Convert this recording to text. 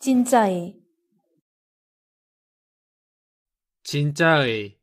真在，真在。